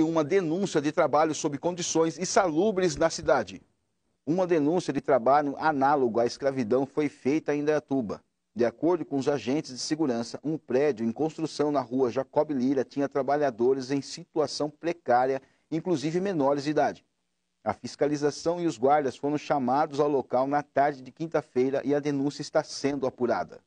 uma denúncia de trabalho sob condições insalubres na cidade. Uma denúncia de trabalho análogo à escravidão foi feita em Dayatuba. De acordo com os agentes de segurança, um prédio em construção na rua Jacob Lira tinha trabalhadores em situação precária, inclusive menores de idade. A fiscalização e os guardas foram chamados ao local na tarde de quinta-feira e a denúncia está sendo apurada.